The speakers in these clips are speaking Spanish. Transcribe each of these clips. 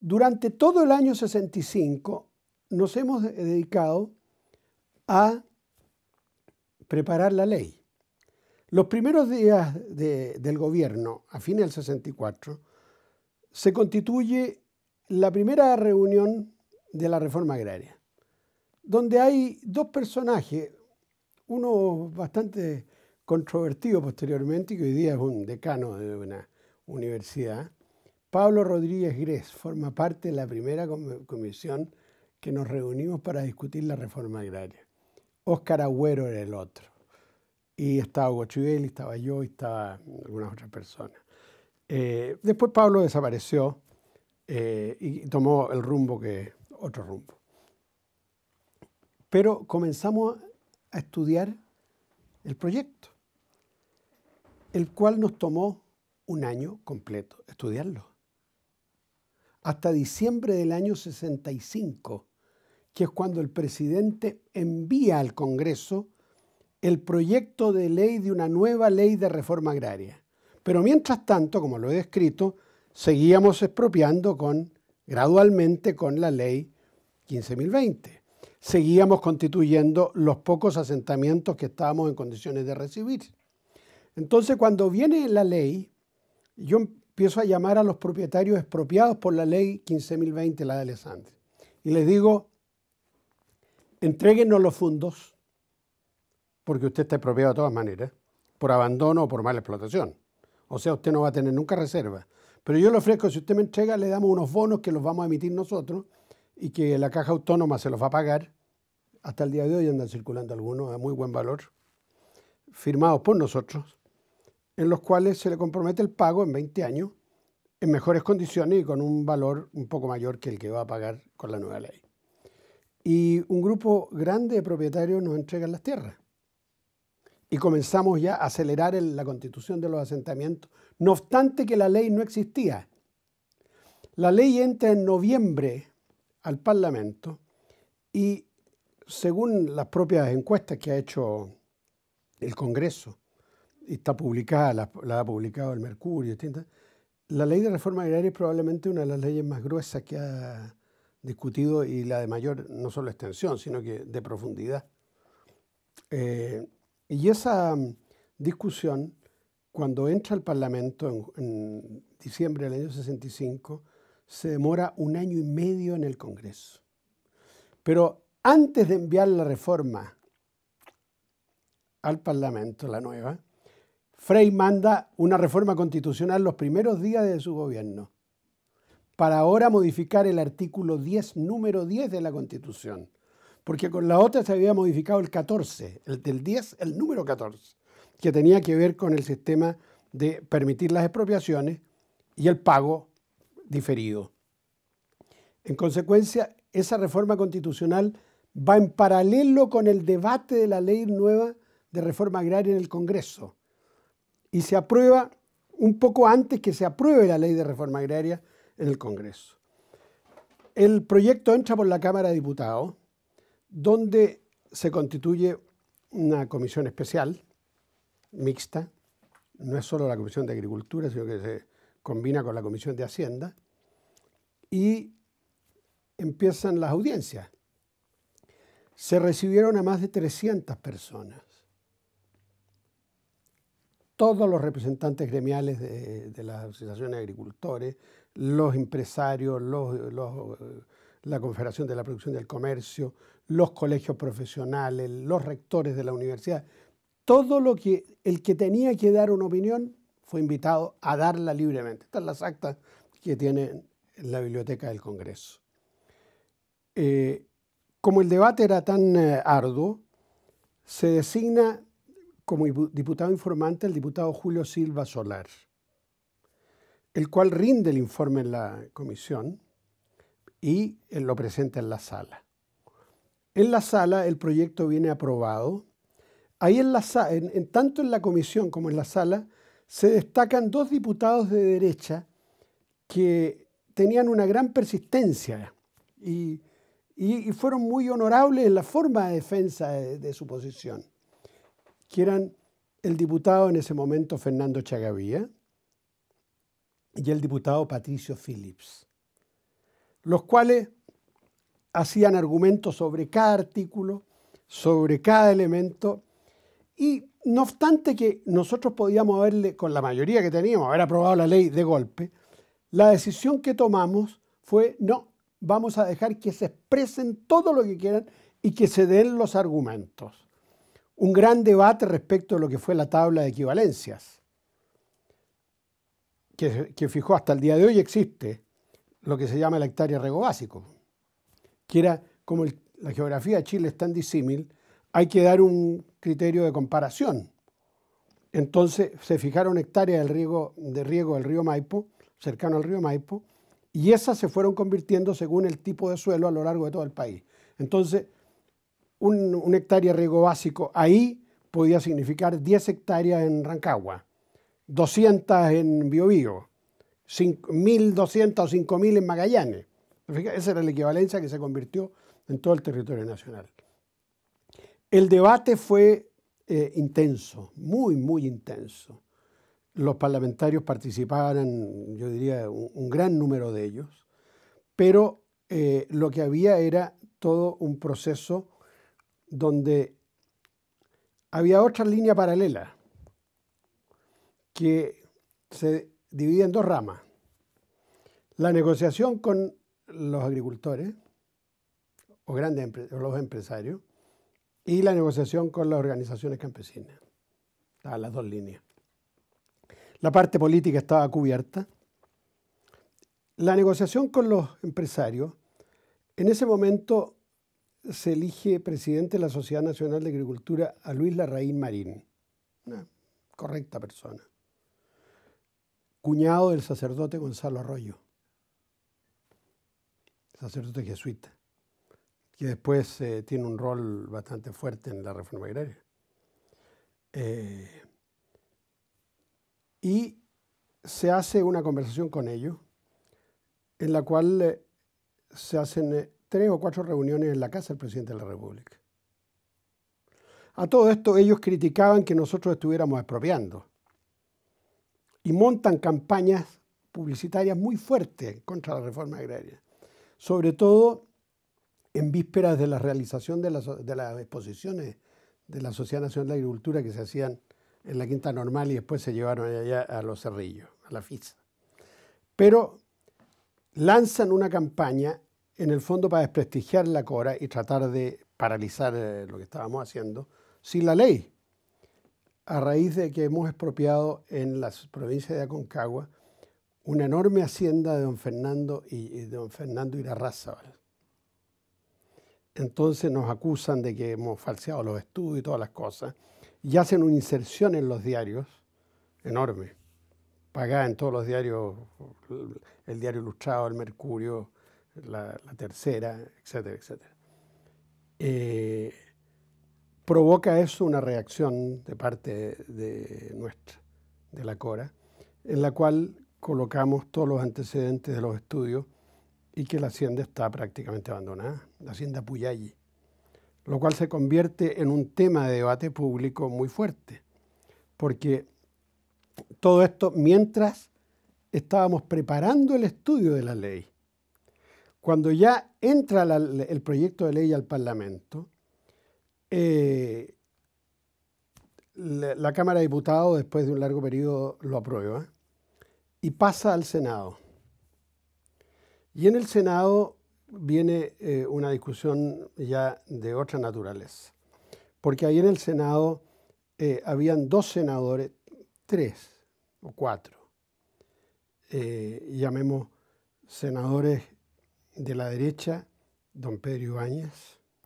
Durante todo el año 65 nos hemos dedicado a preparar la ley. Los primeros días del gobierno, a fines del 64, se constituye la primera reunión de la reforma agraria, donde hay dos personajes, uno bastante controvertido posteriormente, que hoy día es un decano de una universidad, Pablo Rodríguez Grés forma parte de la primera comisión que nos reunimos para discutir la reforma agraria. Óscar Agüero era el otro. Y estaba y estaba yo y estaba algunas otras personas. Eh, después Pablo desapareció eh, y tomó el rumbo que, otro rumbo. Pero comenzamos a estudiar el proyecto, el cual nos tomó un año completo estudiarlo hasta diciembre del año 65, que es cuando el presidente envía al Congreso el proyecto de ley de una nueva ley de reforma agraria. Pero mientras tanto, como lo he descrito, seguíamos expropiando con, gradualmente con la ley 15.020. Seguíamos constituyendo los pocos asentamientos que estábamos en condiciones de recibir. Entonces, cuando viene la ley, yo empiezo a llamar a los propietarios expropiados por la ley 15.020, la de Alessandri. Y les digo, entréguenos los fondos, porque usted está expropiado de todas maneras, por abandono o por mala explotación. O sea, usted no va a tener nunca reserva. Pero yo le ofrezco, si usted me entrega, le damos unos bonos que los vamos a emitir nosotros y que la caja autónoma se los va a pagar. Hasta el día de hoy andan circulando algunos a muy buen valor, firmados por nosotros, en los cuales se le compromete el pago en 20 años en mejores condiciones y con un valor un poco mayor que el que va a pagar con la nueva ley. Y un grupo grande de propietarios nos entregan las tierras. Y comenzamos ya a acelerar la constitución de los asentamientos, no obstante que la ley no existía. La ley entra en noviembre al Parlamento y según las propias encuestas que ha hecho el Congreso, está publicada, la, ha publicado el Mercurio, etc., la ley de reforma agraria es probablemente una de las leyes más gruesas que ha discutido y la de mayor, no solo extensión, sino que de profundidad. Eh, y esa mm, discusión, cuando entra al Parlamento en, en, diciembre del año 65, se demora un año y medio en el Congreso. Pero antes de enviar la reforma al Parlamento, la nueva, Frey manda una reforma constitucional los primeros días de su gobierno para ahora modificar el artículo 10, número 10 de la Constitución, porque con la otra se había modificado el 14, el del 10, el número 14, que tenía que ver con el sistema de permitir las expropiaciones y el pago diferido. En consecuencia, esa reforma constitucional va en paralelo con el debate de la ley nueva de reforma agraria en el Congreso, y se aprueba un poco antes que se apruebe la ley de reforma agraria en el Congreso. El proyecto entra por la Cámara de Diputados, donde se constituye una comisión especial, mixta, no es solo la Comisión de Agricultura, sino que se combina con la Comisión de Hacienda, y empiezan las audiencias. Se recibieron a más de 300 personas todos los representantes gremiales de, las asociaciones de agricultores, los empresarios, la Confederación de la Producción del Comercio, los colegios profesionales, los rectores de la universidad, todo lo que el que tenía que dar una opinión fue invitado a darla libremente. Estas son las actas que tiene en la biblioteca del Congreso. Eh, como el debate era tan eh, arduo, se designa como diputado informante el diputado Julio Silva Solar, el cual rinde el informe en la comisión y eh, lo presenta en la sala. En la sala el proyecto viene aprobado. Ahí en la tanto en la comisión como en la sala se destacan dos diputados de derecha que tenían una gran persistencia y, fueron muy honorables en la forma de defensa de su posición que eran el diputado en ese momento Fernando Chagavía y el diputado Patricio Phillips, los cuales hacían argumentos sobre cada artículo, sobre cada elemento, y no obstante que nosotros podíamos haberle, con la mayoría que teníamos, haber aprobado la ley de golpe, la decisión que tomamos fue, no, vamos a dejar que se expresen todo lo que quieran y que se den los argumentos un gran debate respecto a lo que fue la tabla de equivalencias, que, fijó hasta el día de hoy existe lo que se llama la hectárea riego básico, que era como la geografía de Chile es tan disímil, hay que dar un criterio de comparación. Entonces se fijaron hectáreas de riego, de riego del río Maipo, cercano al río Maipo, y esas se fueron convirtiendo según el tipo de suelo a lo largo de todo el país. Entonces, un, hectárea de riego básico ahí podía significar 10 hectáreas en Rancagua, 200 en Biobío, 1.200 o 5.000 en Magallanes. Esa era la equivalencia que se convirtió en todo el territorio nacional. El debate fue eh, intenso, muy, muy intenso. Los parlamentarios participaban, yo diría, un, gran número de ellos, pero eh, lo que había era todo un proceso donde había otra línea paralela que se divide en dos ramas. La negociación con los agricultores o grandes o los empresarios y la negociación con las organizaciones campesinas. Estaban las dos líneas. La parte política estaba cubierta. La negociación con los empresarios en ese momento se elige presidente de la Sociedad Nacional de Agricultura a Luis Larraín Marín, una correcta persona, cuñado del sacerdote Gonzalo Arroyo, sacerdote jesuita, que después eh, tiene un rol bastante fuerte en la reforma agraria. Eh, y se hace una conversación con ellos, en la cual eh, se hacen tres o cuatro reuniones en la casa del presidente de la República. A todo esto ellos criticaban que nosotros estuviéramos expropiando y montan campañas publicitarias muy fuertes contra la reforma agraria, sobre todo en vísperas de la realización de las, exposiciones de la Sociedad Nacional de Agricultura que se hacían en la Quinta Normal y después se llevaron allá a Los Cerrillos, a la FISA. Pero lanzan una campaña en el fondo para desprestigiar la Cora y tratar de paralizar eh, lo que estábamos haciendo sin la ley, a raíz de que hemos expropiado en la provincia de Aconcagua una enorme hacienda de don Fernando y, de don Fernando Irarrázaval. Entonces nos acusan de que hemos falseado los estudios y todas las cosas, y hacen una inserción en los diarios enorme, pagada en todos los diarios, el diario Ilustrado, el Mercurio, la, tercera, etcétera, etcétera. Eh, provoca eso una reacción de parte de nuestra, de la Cora, en la cual colocamos todos los antecedentes de los estudios y que la hacienda está prácticamente abandonada, la hacienda Puyalli, lo cual se convierte en un tema de debate público muy fuerte, porque todo esto mientras estábamos preparando el estudio de la ley, cuando ya entra el proyecto de ley al Parlamento, eh, la, Cámara de Diputados, después de un largo periodo, lo aprueba y pasa al Senado. Y en el Senado viene eh, una discusión ya de otra naturaleza, porque ahí en el Senado eh, habían dos senadores, tres o cuatro, llamemos senadores de la derecha, don Pedro Ibáñez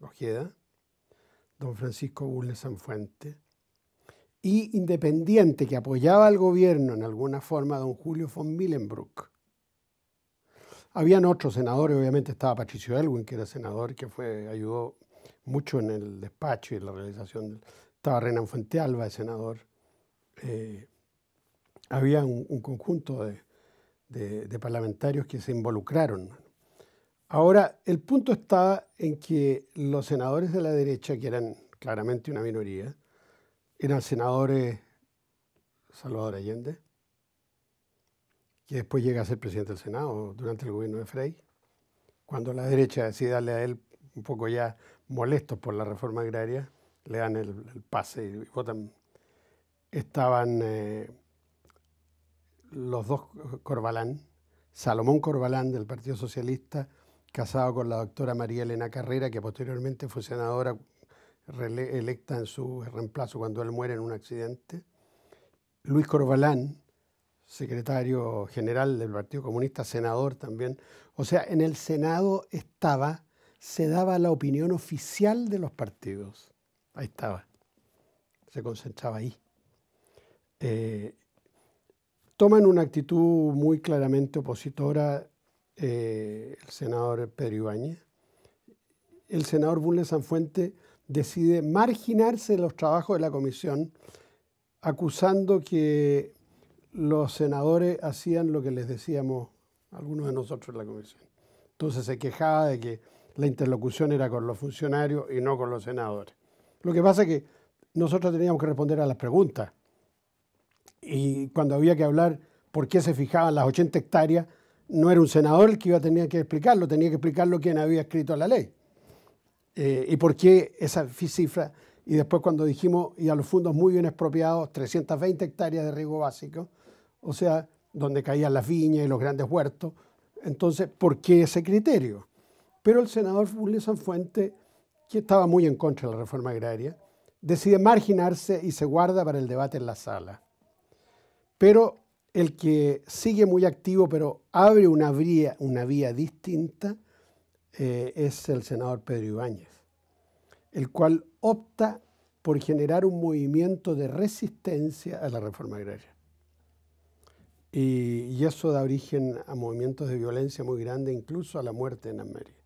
Ojeda, don Francisco Burles Sanfuente, y independiente que apoyaba al gobierno en alguna forma, don Julio von Millenbrook. Habían otros senadores, obviamente estaba Patricio Elwin, que era senador, que fue, ayudó mucho en el despacho y en la realización. estaba Renan Fuente Alba, el senador. Eh, había un, conjunto de, de parlamentarios que se involucraron Ahora, el punto estaba en que los senadores de la derecha, que eran claramente una minoría, eran senadores Salvador Allende, que después llega a ser presidente del Senado durante el gobierno de Frey, cuando la derecha decide darle a él un poco ya molesto por la reforma agraria, le dan el, pase y votan. Estaban eh, los dos Corbalán, Salomón Corbalán del Partido Socialista, casado con la doctora María Elena Carrera, que posteriormente fue senadora electa en su reemplazo cuando él muere en un accidente. Luis Corbalán, secretario general del Partido Comunista, senador también. O sea, en el Senado estaba, se daba la opinión oficial de los partidos. Ahí estaba. Se concentraba ahí. Eh, toman una actitud muy claramente opositora eh, el senador Pedro Ibañez, el senador Bunle Sanfuente decide marginarse los trabajos de la comisión, acusando que los senadores hacían lo que les decíamos algunos de nosotros en la comisión. Entonces se quejaba de que la interlocución era con los funcionarios y no con los senadores. Lo que pasa es que nosotros teníamos que responder a las preguntas. Y cuando había que hablar por qué se fijaban las 80 hectáreas, no era un senador el que iba a tener que explicarlo, tenía que explicarlo quien había escrito la ley. Eh, ¿Y por qué esa cifra? Y después cuando dijimos, y a los fondos muy bien expropiados, 320 hectáreas de riego básico, o sea, donde caían las viñas y los grandes huertos. Entonces, ¿por qué ese criterio? Pero el senador Julio Sanfuente, que estaba muy en contra de la reforma agraria, decide marginarse y se guarda para el debate en la sala. Pero el que sigue muy activo pero abre una vía, una vía distinta eh, es el senador Pedro Ibáñez, el cual opta por generar un movimiento de resistencia a la reforma agraria. Y, eso da origen a movimientos de violencia muy grande, incluso a la muerte en América.